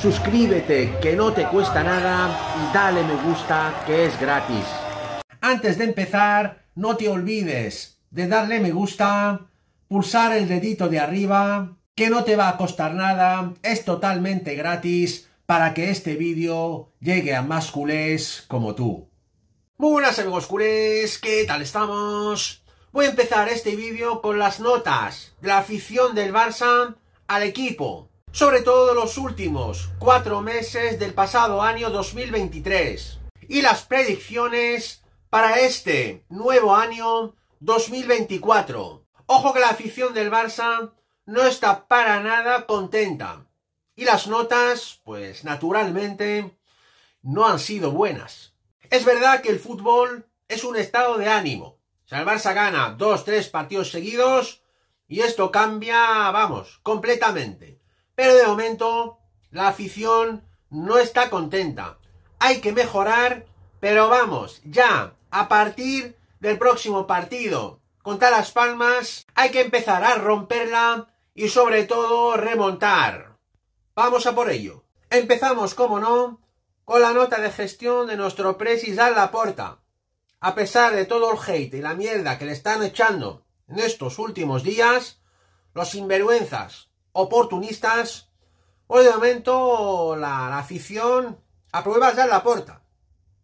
suscríbete que no te cuesta nada y dale me gusta que es gratis. Antes de empezar, no te olvides de darle me gusta, pulsar el dedito de arriba, que no te va a costar nada, es totalmente gratis para que este vídeo llegue a más culés como tú. Muy buenas amigos culés, ¿qué tal estamos? Voy a empezar este vídeo con las notas de la afición del Barça al equipo sobre todo los últimos cuatro meses del pasado año 2023 y las predicciones para este nuevo año 2024. Ojo que la afición del Barça no está para nada contenta y las notas, pues naturalmente, no han sido buenas. Es verdad que el fútbol es un estado de ánimo. O sea, el Barça gana dos, tres partidos seguidos y esto cambia, vamos, completamente. Pero de momento la afición no está contenta. Hay que mejorar, pero vamos, ya, a partir del próximo partido con Las Palmas, hay que empezar a romperla y sobre todo remontar. Vamos a por ello. Empezamos, como no, con la nota de gestión de nuestro presis a la porta. A pesar de todo el hate y la mierda que le están echando en estos últimos días, los sinvergüenzas oportunistas. Hoy de momento la, afición aprueba ya la puerta.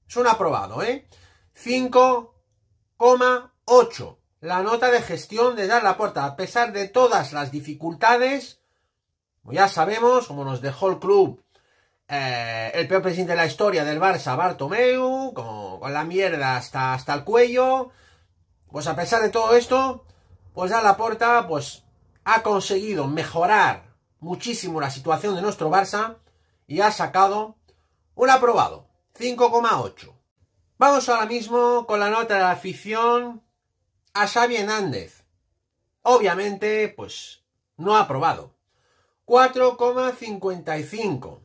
Es un aprobado, ¿eh? 5,8. La nota de gestión de Dar la Puerta, a pesar de todas las dificultades, ya sabemos, como nos dejó el club, eh, el peor presidente de la historia del Barça, Bartomeu, con la mierda hasta, hasta el cuello, pues a pesar de todo esto, pues Dar la Puerta, pues ha conseguido mejorar muchísimo la situación de nuestro Barça y ha sacado un aprobado, 5,8. Vamos ahora mismo con la nota de afición a Xavi Hernández. Obviamente, pues no ha aprobado. 4,55.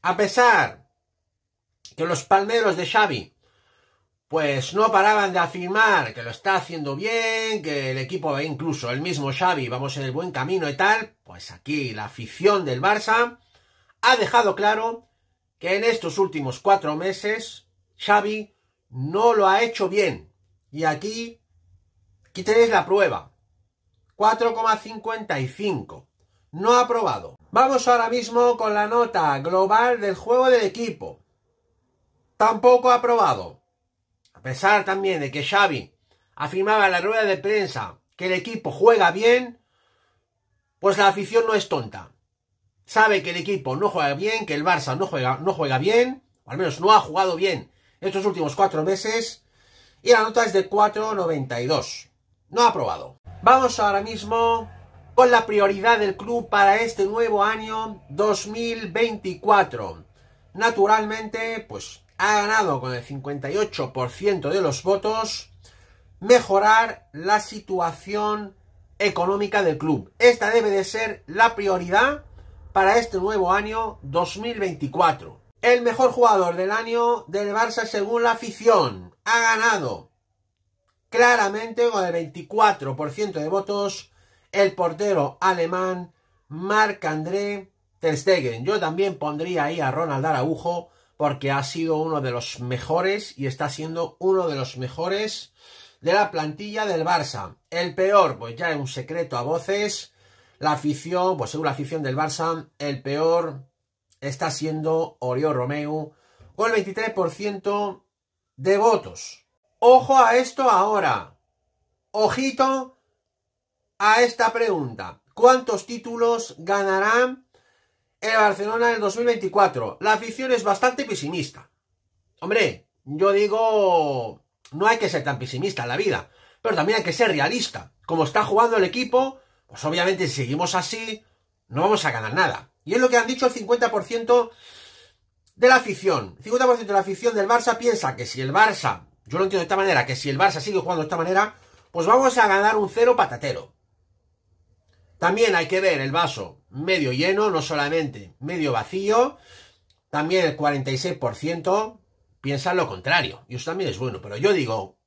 A pesar que los palmeros de Xavi pues no paraban de afirmar que lo está haciendo bien, que el equipo, incluso el mismo Xavi, vamos en el buen camino y tal, pues aquí la afición del Barça ha dejado claro que en estos últimos cuatro meses Xavi no lo ha hecho bien. Y aquí, quitéis la prueba. 4,55. No ha aprobado. Vamos ahora mismo con la nota global del juego del equipo. Tampoco ha aprobado pesar también de que Xavi afirmaba en la rueda de prensa que el equipo juega bien, pues la afición no es tonta. Sabe que el equipo no juega bien, que el Barça no juega, no juega bien, o al menos no ha jugado bien estos últimos cuatro meses, y la nota es de 4,92. No ha aprobado. Vamos ahora mismo con la prioridad del club para este nuevo año 2024. Naturalmente, pues ha ganado con el 58% de los votos, mejorar la situación económica del club. Esta debe de ser la prioridad para este nuevo año 2024. El mejor jugador del año del Barça según la afición ha ganado claramente con el 24% de votos el portero alemán Marc-André Ter Stegen. Yo también pondría ahí a Ronald Araujo porque ha sido uno de los mejores y está siendo uno de los mejores de la plantilla del Barça. El peor, pues ya es un secreto a voces. La afición, pues según la afición del Barça, el peor está siendo Oriol Romeu con el 23% de votos. Ojo a esto ahora. Ojito a esta pregunta. ¿Cuántos títulos ganarán el Barcelona del 2024. La afición es bastante pesimista. Hombre, yo digo, no hay que ser tan pesimista en la vida, pero también hay que ser realista. Como está jugando el equipo, pues obviamente si seguimos así, no vamos a ganar nada. Y es lo que han dicho el 50% de la afición. 50% de la afición del Barça piensa que si el Barça, yo lo entiendo de esta manera, que si el Barça sigue jugando de esta manera, pues vamos a ganar un cero patatero. También hay que ver el vaso medio lleno, no solamente medio vacío. También el 46% piensa lo contrario. Y eso también es bueno. Pero yo digo,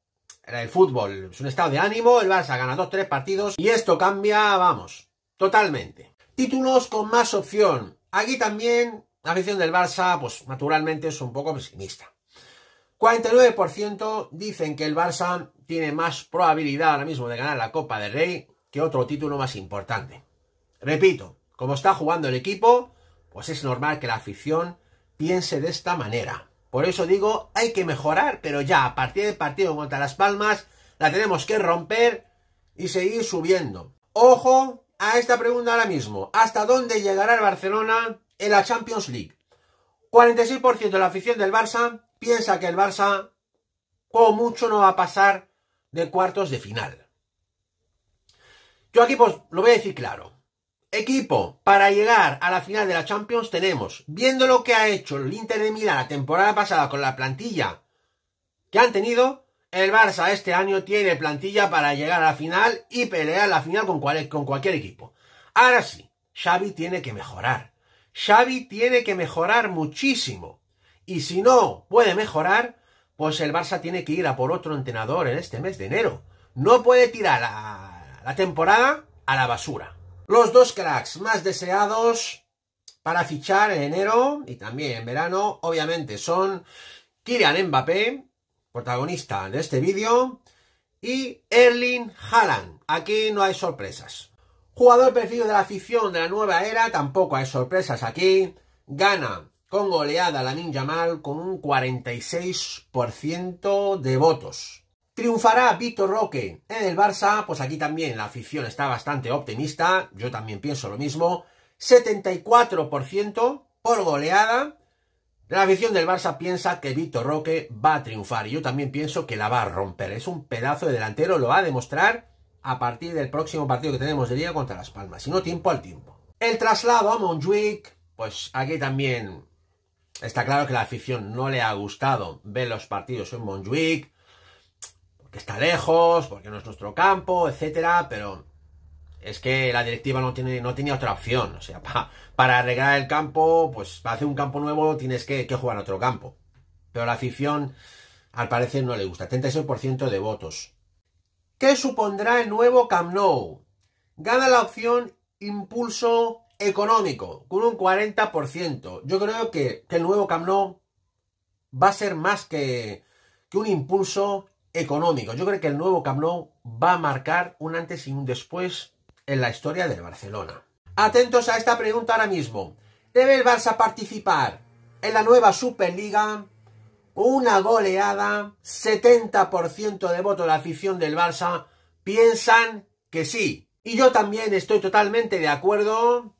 el fútbol es un estado de ánimo, el Barça gana dos, tres partidos y esto cambia, vamos, totalmente. Títulos con más opción. Aquí también la afición del Barça, pues naturalmente es un poco pesimista. 49% dicen que el Barça tiene más probabilidad ahora mismo de ganar la Copa del Rey que otro título más importante. Repito, como está jugando el equipo, pues es normal que la afición piense de esta manera. Por eso digo, hay que mejorar, pero ya a partir del partido contra Las Palmas, la tenemos que romper y seguir subiendo. Ojo a esta pregunta ahora mismo. ¿Hasta dónde llegará el Barcelona en la Champions League? 46% de la afición del Barça piensa que el Barça, como mucho, no va a pasar de cuartos de final. Yo aquí pues lo voy a decir claro. Equipo, para llegar a la final de la Champions tenemos, viendo lo que ha hecho el Inter de Milán la temporada pasada con la plantilla que han tenido, el Barça este año tiene plantilla para llegar a la final y pelear la final con, con cualquier equipo. Ahora sí, Xavi tiene que mejorar. Xavi tiene que mejorar muchísimo. Y si no puede mejorar, pues el Barça tiene que ir a por otro entrenador en este mes de enero. No puede tirar a la temporada a la basura. Los dos cracks más deseados para fichar en enero y también en verano, obviamente, son Kylian Mbappé, protagonista de este vídeo, y Erling Haaland. Aquí no hay sorpresas. Jugador preferido de la afición de la nueva era, tampoco hay sorpresas aquí. Gana con goleada la Ninja Mal con un 46% de votos. ¿Triunfará Víctor Roque en el Barça? Pues aquí también la afición está bastante optimista, yo también pienso lo mismo. 74% por goleada. La afición del Barça piensa que Víctor Roque va a triunfar y yo también pienso que la va a romper. Es un pedazo de delantero, lo va a demostrar a partir del próximo partido que tenemos de día contra Las Palmas, si no tiempo al tiempo. El traslado a Montjuic, pues aquí también está claro que la afición no le ha gustado ver los partidos en Montjuic que está lejos, porque no es nuestro campo, etcétera, pero es que la directiva no, tiene, no tenía otra opción. O sea, para arreglar el campo, pues para hacer un campo nuevo tienes que, jugar a otro campo. Pero la afición, al parecer, no le gusta. 36% de votos. ¿Qué supondrá el nuevo Camp Nou? Gana la opción impulso económico, con un 40%. Yo creo que, el nuevo Camp Nou va a ser más que, que un impulso económico. Yo creo que el nuevo Camp va a marcar un antes y un después en la historia del Barcelona. Atentos a esta pregunta ahora mismo. ¿Debe el Barça participar en la nueva Superliga? Una goleada, 70% de voto de la afición del Barça piensan que sí. Y yo también estoy totalmente de acuerdo.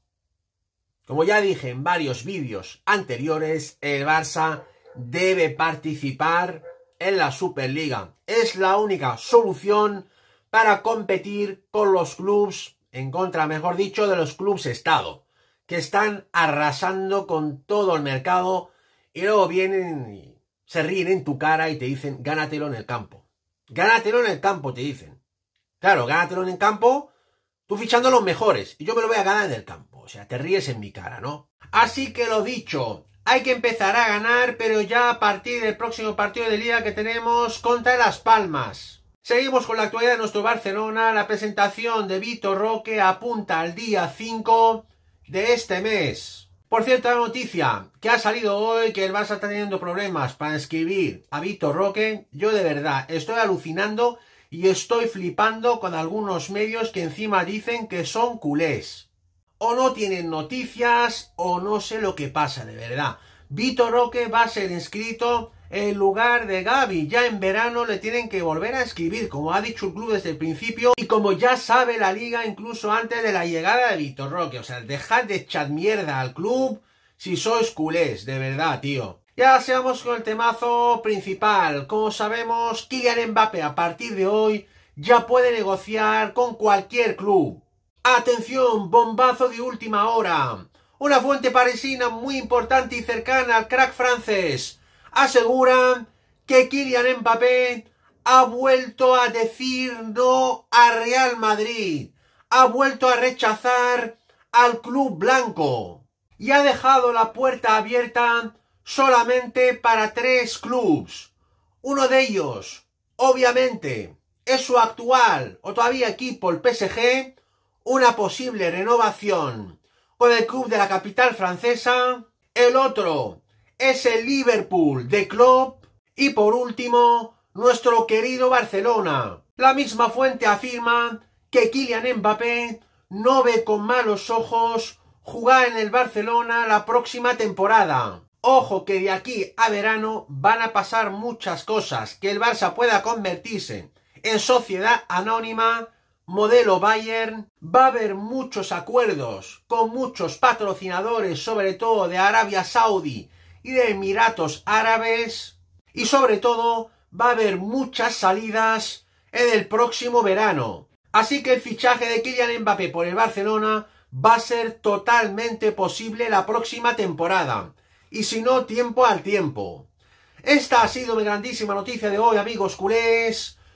Como ya dije en varios vídeos anteriores, el Barça debe participar en la Superliga. Es la única solución para competir con los clubes, en contra, mejor dicho, de los clubes Estado, que están arrasando con todo el mercado y luego vienen y se ríen en tu cara y te dicen, gánatelo en el campo. Gánatelo en el campo, te dicen. Claro, gánatelo en el campo, tú fichando los mejores, y yo me lo voy a ganar en el campo. O sea, te ríes en mi cara, ¿no? Así que lo dicho, hay que empezar a ganar, pero ya a partir del próximo partido de liga que tenemos contra Las Palmas. Seguimos con la actualidad de nuestro Barcelona. La presentación de Vitor Roque apunta al día 5 de este mes. Por cierto, la noticia que ha salido hoy que el Barça está teniendo problemas para escribir a Vitor Roque, yo de verdad estoy alucinando y estoy flipando con algunos medios que encima dicen que son culés o no tienen noticias o no sé lo que pasa de verdad. Vitor Roque va a ser inscrito en lugar de Gaby. Ya en verano le tienen que volver a escribir, como ha dicho el club desde el principio y como ya sabe la liga incluso antes de la llegada de Vitor Roque. O sea, dejad de echar mierda al club si sois culés, de verdad, tío. Ya seamos con el temazo principal. Como sabemos, Kylian Mbappé a partir de hoy ya puede negociar con cualquier club. Atención, bombazo de última hora. Una fuente parisina muy importante y cercana al crack francés asegura que Kylian Mbappé ha vuelto a decir no a Real Madrid, ha vuelto a rechazar al club blanco y ha dejado la puerta abierta solamente para tres clubs. Uno de ellos, obviamente, es su actual o todavía equipo, el PSG, una posible renovación con el club de la capital francesa. El otro es el Liverpool de Klopp. Y por último, nuestro querido Barcelona. La misma fuente afirma que Kylian Mbappé no ve con malos ojos jugar en el Barcelona la próxima temporada. Ojo que de aquí a verano van a pasar muchas cosas, que el Barça pueda convertirse en sociedad anónima modelo Bayern, va a haber muchos acuerdos con muchos patrocinadores, sobre todo de Arabia Saudí y de Emiratos Árabes, y sobre todo va a haber muchas salidas en el próximo verano. Así que el fichaje de Kylian Mbappé por el Barcelona va a ser totalmente posible la próxima temporada. Y si no, tiempo al tiempo. Esta ha sido mi grandísima noticia de hoy, amigos culés.